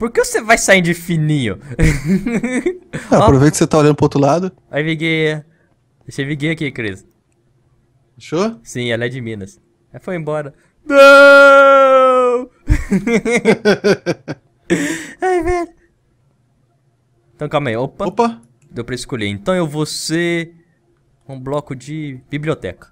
Por que você vai sair de fininho? É, aproveita que você tá olhando pro outro lado. Aí viguei. Deixei viguei aqui, Cris. Achou? Sim, ela é de Minas. Aí foi embora. Não! Ai, velho. Então calma aí, opa. Opa! Deu pra escolher. Então eu vou ser um bloco de biblioteca.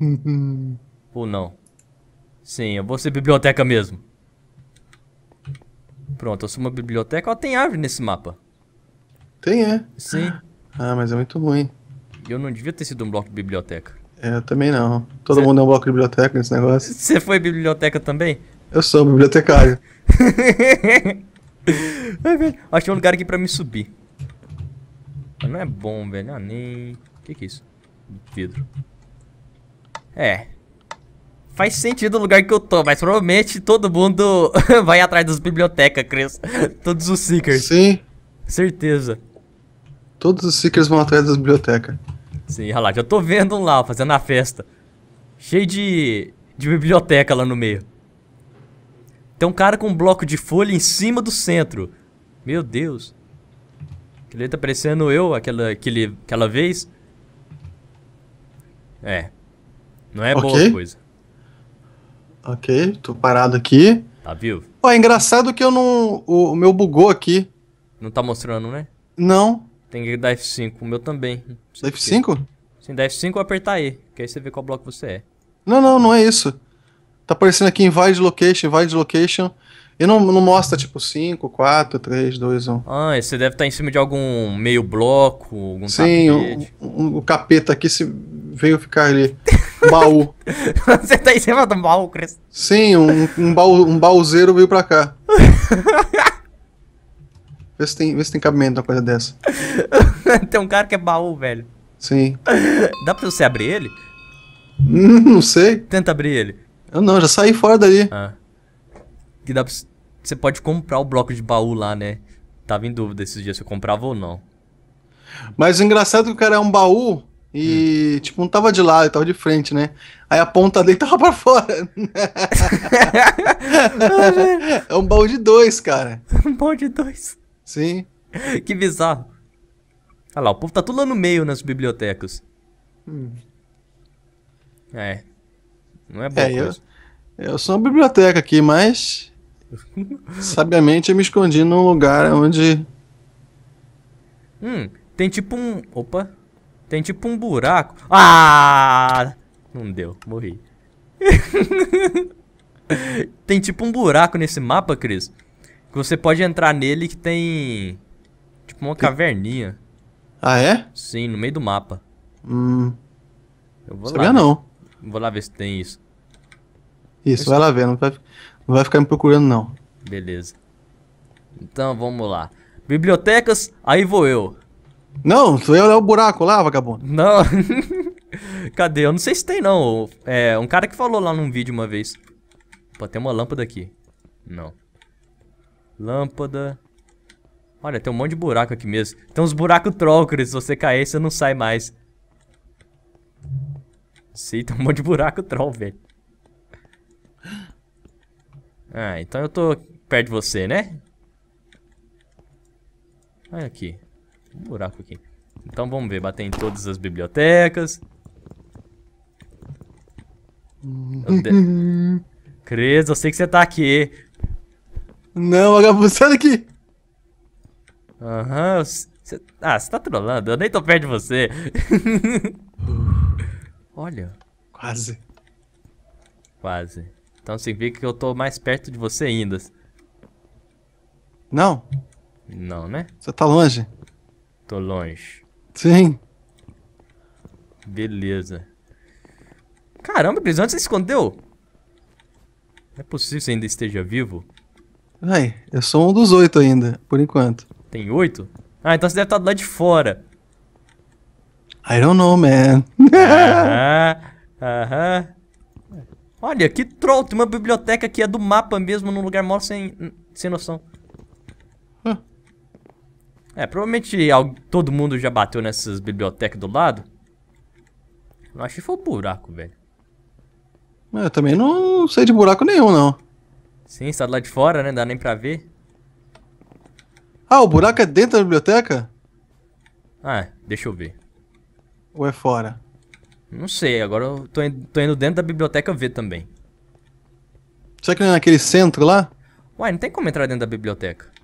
Ou não. Sim, eu vou ser biblioteca mesmo. Pronto, eu sou uma biblioteca. Ó, tem árvore nesse mapa. Tem, é? Sim. Ah, mas é muito ruim. Eu não devia ter sido um bloco de biblioteca. É, eu também não. Todo Cê... mundo é um bloco de biblioteca nesse negócio. Você foi biblioteca também? Eu sou bibliotecário. É Achei é um lugar aqui pra me subir. Mas não é bom, velho. Ah, nem... O que, que é isso? Vidro. É faz sentido o lugar que eu tô, mas provavelmente todo mundo vai atrás das bibliotecas, Cris. Todos os seekers. Sim. Certeza. Todos os seekers vão atrás das bibliotecas. Sim, olha lá, já tô vendo um lá, fazendo a festa. Cheio de, de biblioteca lá no meio. Tem um cara com um bloco de folha em cima do centro. Meu Deus. Ele tá parecendo eu aquela, aquele, aquela vez. É. Não é okay. boa coisa. Ok, tô parado aqui. Tá vivo? Ó, é engraçado que eu não. O, o meu bugou aqui. Não tá mostrando, né? Não. Tem que dar F5, o meu também. Dá F5? Sim, dá F5 ou apertar E, que aí você vê qual bloco você é. Não, não, não é isso. Tá aparecendo aqui invalid location, vários location. E não, não mostra tipo 5, 4, 3, 2, 1. Ah, você deve estar tá em cima de algum meio bloco, algum Sim, tapete. Sim, o, o, o capeta aqui se veio ficar ali. baú. Você tá em cima do baú, Cris? Sim, um, um, baú, um baúzeiro veio pra cá. Vê se tem, vê se tem cabimento uma coisa dessa. tem um cara que é baú, velho. Sim. Dá pra você abrir ele? Hum, não sei. Tenta abrir ele. Eu não, já saí fora dali. Ah. Que dá pra... Você pode comprar o bloco de baú lá, né? Tava em dúvida esses dias se eu comprava ou não. Mas o engraçado é que o cara é um baú e, hum. tipo, não tava de lado, tava de frente, né? Aí a ponta dele tava pra fora. é um baú de dois, cara. Um baú de dois. Sim. Que bizarro. Olha lá, o povo tá tudo lá no meio nas bibliotecas. Hum. É. Não é, é boa é, coisa. Eu, eu sou uma biblioteca aqui, mas. sabiamente eu me escondi num lugar onde. Hum, tem tipo um. Opa, tem tipo um buraco. Ah! Não deu, morri. tem tipo um buraco nesse mapa, Cris. Que você pode entrar nele que tem. Tipo uma caverninha. Ah, é? Sim, no meio do mapa. Hum. Eu vou Sabia lá, não. Vou lá ver se tem isso. Isso, vai lá ver, não vai, não vai ficar me procurando, não. Beleza. Então vamos lá. Bibliotecas, aí vou eu. Não, sou eu, é o buraco lá, vagabundo. Não. Cadê? Eu não sei se tem, não. É, um cara que falou lá num vídeo uma vez. Pô, tem uma lâmpada aqui. Não. Lâmpada. Olha, tem um monte de buraco aqui mesmo. Tem uns buracos trócolis. Se você cair, você não sai mais. Sim, tem um monte de buraco troll, velho. Ah, então eu tô perto de você, né? Olha aqui um buraco aqui. Então vamos ver, bater em todas as bibliotecas. Eu de... Cres, eu sei que você tá aqui. Não, vagabundo, sai daqui. Aham, uhum, cê... Ah, você tá trolando, eu nem tô perto de você. Olha. Quase. Quase. Então significa que eu tô mais perto de você ainda. Não. Não, né? Você tá longe. Tô longe. Sim. Beleza. Caramba, Cris, onde você se escondeu? Não é possível que você ainda esteja vivo. Ai, eu sou um dos oito ainda, por enquanto. Tem oito? Ah, então você deve estar do lado de fora. I don't know, man. Aham, aham. Olha, que troll, tem uma biblioteca que é do mapa mesmo, num lugar mó sem, sem noção. Huh. É, provavelmente todo mundo já bateu nessas bibliotecas do lado. Eu achei que foi um buraco, velho. É, eu também não sei de buraco nenhum, não. Sim, está do lado de fora, né? Dá nem pra ver. Ah, o buraco é dentro da biblioteca? Ah, é. deixa eu ver. Ou é fora? Não sei, agora eu tô, tô indo dentro da biblioteca ver também. Será que não é naquele centro lá? Uai, não tem como entrar dentro da biblioteca.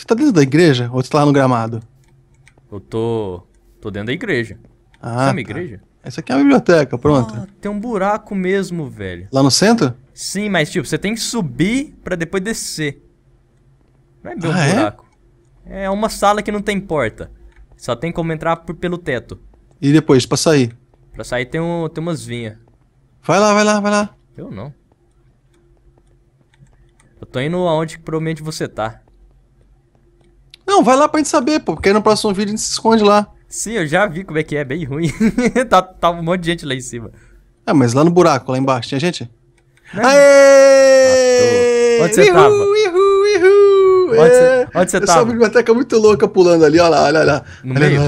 Você tá dentro da igreja ou você tá lá no gramado? Eu tô. tô dentro da igreja. Ah. é uma tá. igreja? Essa aqui é uma biblioteca, pronto. Ah, tem um buraco mesmo, velho. Lá no centro? Sim, mas tipo, você tem que subir para depois descer. Não é meu ah, é? buraco. É? é? uma sala que não tem porta. Só tem como entrar por, pelo teto. E depois, pra sair? Pra sair tem, um, tem umas vinhas. Vai lá, vai lá, vai lá. Eu não. Eu tô indo aonde provavelmente você tá. Não, vai lá pra gente saber, pô, porque aí no próximo vídeo a gente se esconde lá. Sim, eu já vi como é que é, bem ruim. tá, tá um monte de gente lá em cima. Ah, mas lá no buraco, lá embaixo, tinha gente? Não. Ah, onde você tava? Ihu, ihu, onde, é. onde você tava? Essa biblioteca muito louca pulando ali, olha lá, olha lá. No olha meio?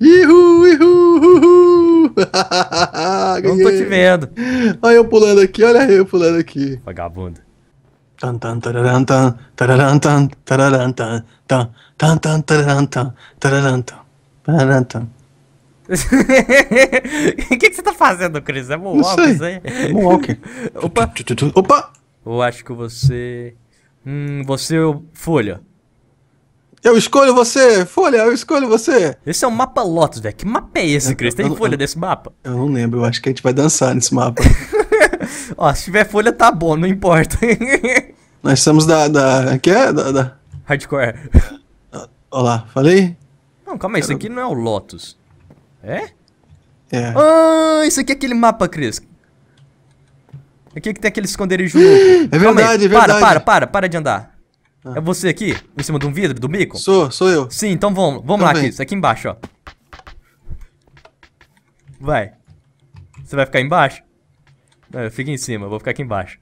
Ihu, ihu, ihu. Não tô te vendo. Olha eu pulando aqui, olha eu pulando aqui. Vagabundo o que, que você tá fazendo, Cris? É Moonwalk isso aí? É Opa! Opa! Eu acho que você. Hum, você, é Folha. Eu escolho você! Folha, eu escolho você! Esse é um mapa Lotus, velho. Que mapa é esse, Cris? Tem eu, folha eu, desse mapa? Eu não lembro, eu acho que a gente vai dançar nesse mapa. Ó, se tiver folha, tá bom, não importa. Nós somos da. da é que é? Da, da... Hardcore. Olha lá, falei? Não, calma aí, isso aqui não é o Lotus. É? É. Ah, isso aqui é aquele mapa, Cris. Aqui é que tem aquele esconderijo É verdade, é verdade. Para, para, para, para de andar. Ah. É você aqui? Em cima de um vidro, do bico? Sou, sou eu. Sim, então vamos, vamos então lá, Cris. Aqui embaixo, ó. Vai. Você vai ficar embaixo? É, fica em cima, vou ficar aqui embaixo.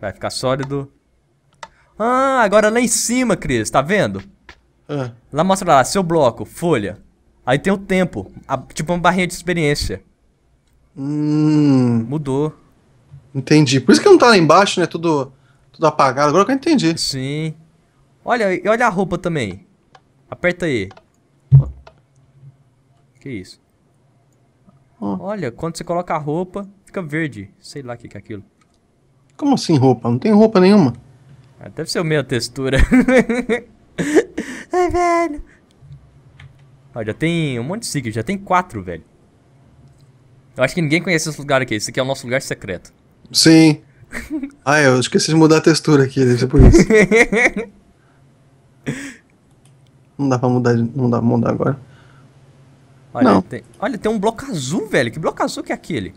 Vai ficar sólido. Ah, agora lá em cima, Cris, tá vendo? Ah. Lá mostra lá, seu bloco, folha. Aí tem o tempo, a, tipo uma barrinha de experiência. Hum. Mudou. Entendi. Por isso que não tá lá embaixo, né? Tudo, tudo apagado. Agora que eu entendi. Sim. Olha, e olha a roupa também. Aperta aí. Que isso? Oh. Olha, quando você coloca a roupa, Fica verde, sei lá o que, que é aquilo. Como assim roupa? Não tem roupa nenhuma. Ah, deve ser o meio textura. Ai, velho. Ó, já tem um monte de signos, já tem quatro, velho. Eu acho que ninguém conhece esse lugar aqui. Esse aqui é o nosso lugar secreto. Sim. ah, eu esqueci de mudar a textura aqui, deve ser por isso. não dá pra mudar, não dá pra mudar agora. Olha, não. Tem, olha, tem um bloco azul, velho. Que bloco azul que é aquele?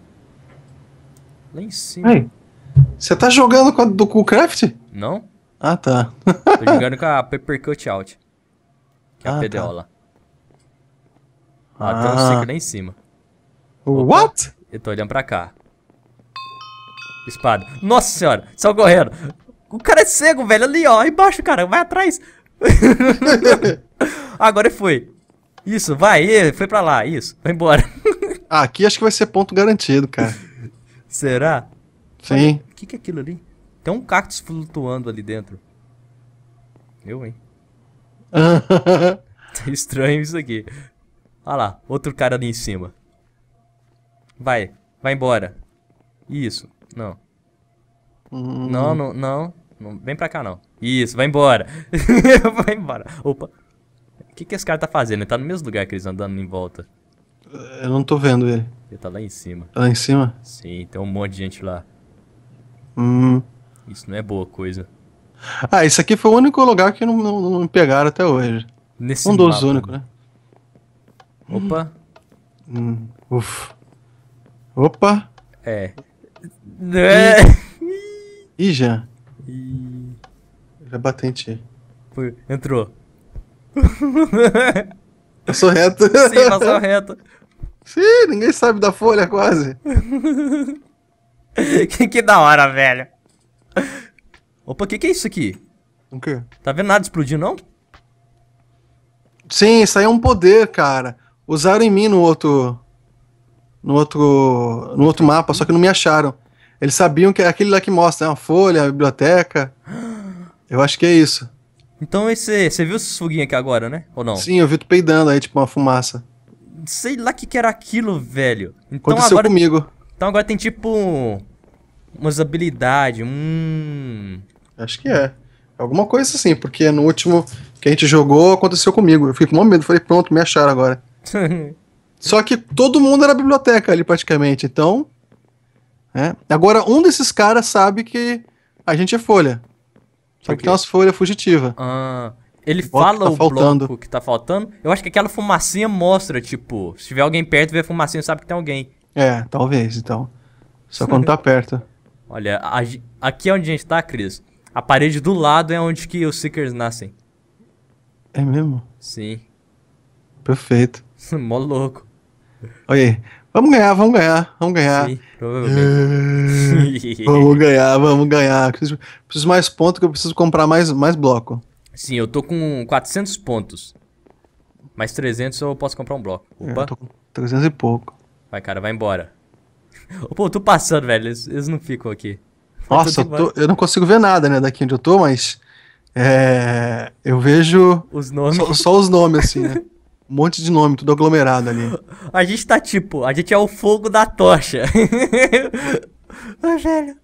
Lá em cima. você tá jogando com, a, do, com o Craft? Não. Ah, tá. Tô jogando com a Paper Cut Out. Que é ah, a pedeola. Tá. Ah, ah, tem um ah. ciclo lá em cima. Opa, What? Eu tô olhando pra cá. Espada. Nossa senhora, só correndo. O cara é cego, velho. Ali, ó, embaixo, cara. Vai atrás. Agora foi. Isso, vai. Foi pra lá. Isso, vai embora. ah, aqui acho que vai ser ponto garantido, cara. Será? Sim. O que, que é aquilo ali? Tem um cactus flutuando ali dentro. Eu, hein? tá estranho isso aqui. Olha lá, outro cara ali em cima. Vai, vai embora. Isso, não. Hum. Não, não, não, não. Vem pra cá, não. Isso, vai embora. vai embora. Opa. O que, que esse cara tá fazendo? Ele tá no mesmo lugar que eles andando em volta. Eu não tô vendo ele. Ele tá lá em cima. lá em cima? Sim, tem um monte de gente lá. Hum. Isso não é boa coisa. Ah, isso aqui foi o único lugar que não, não, não pegaram até hoje. Nesse um dos únicos, né? né? Hum. Opa. Hum. Uf. Opa. É. É. Ih, já. Ih. Já bateu em ti. Foi. Entrou. Passou reto. Sim, passou reto. Sim, ninguém sabe da Folha quase. que, que da hora, velho. Opa, o que, que é isso aqui? O quê? Tá vendo nada explodir, não? Sim, isso aí é um poder, cara. Usaram em mim no outro. No outro. No outro mapa, só que não me acharam. Eles sabiam que é aquele lá que mostra, né? Uma folha, a biblioteca. Eu acho que é isso. Então esse, você viu esses foguinhos aqui agora, né? Ou não? Sim, eu vi tu peidando aí, tipo uma fumaça sei lá o que, que era aquilo, velho. Então Aconteceu agora, comigo. Então agora tem tipo. Umas habilidades. Hum. Acho que é. Alguma coisa assim, porque no último que a gente jogou aconteceu comigo. Eu fiquei com um medo, falei, pronto, me acharam agora. Só que todo mundo era biblioteca ali praticamente, então. né? Agora, um desses caras sabe que a gente é folha. Só que tem umas folhas fugitivas. Ah. Ele o fala tá o faltando. bloco que tá faltando. Eu acho que aquela fumacinha mostra, tipo, se tiver alguém perto, vê a fumacinha sabe que tem alguém. É, talvez, então. Só quando tá perto. Olha, a, aqui é onde a gente tá, Cris. A parede do lado é onde que os Seekers nascem. É mesmo? Sim. Perfeito. Mó louco. Olha aí. Vamos ganhar, vamos ganhar, vamos ganhar. Sim, provavelmente. vamos ganhar, vamos ganhar. Preciso, preciso mais ponto que eu preciso comprar mais, mais bloco. Sim, eu tô com 400 pontos. Mais 300 eu posso comprar um bloco. É, Opa. É, eu tô com 300 e pouco. Vai, cara, vai embora. Pô, eu tô passando, velho. Eles, eles não ficam aqui. Nossa, eu, tô, eu, não consigo ver nada, né, daqui onde eu tô, mas. É, eu vejo. Os nomes. Só, só os nomes, assim, né? Um monte de nome, tudo aglomerado ali. A gente tá tipo, a gente é o fogo da tocha. Ô, velho.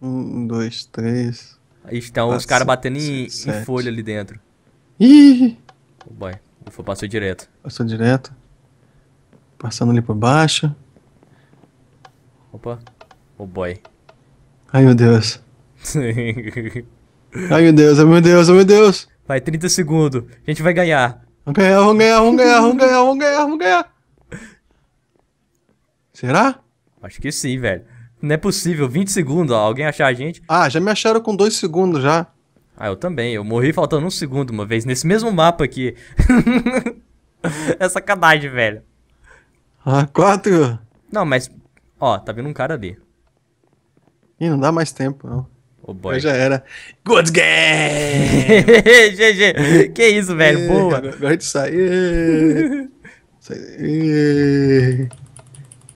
Um, dois, três, Estão ah, os caras batendo em, em, folha ali dentro. Ih! Oh boy, passou direto. Passou direto. Passando ali por baixo. Opa. Oh boy. Ai meu Deus. ai meu Deus, ai meu Deus, ai meu Deus. Vai, 30 segundos. A gente vai ganhar. Vamos ganhar, vamos ganhar, vamos ganhar, vamos ganhar, vamos ganhar, vamos ganhar. Será? Acho que sim, velho. Não é possível, 20 segundos, ó, alguém achar a gente. Ah, já me acharam com 2 segundos já. Ah, eu também. Eu morri faltando um segundo uma vez, nesse mesmo mapa aqui. é sacanagem, velho. Ah, quatro. Não, mas. Ó, tá vindo um cara ali. Ih, não dá mais tempo, não. Ô, oh boy. Eu já era. Good game! GG! que isso, velho? Boa! Agora de sair.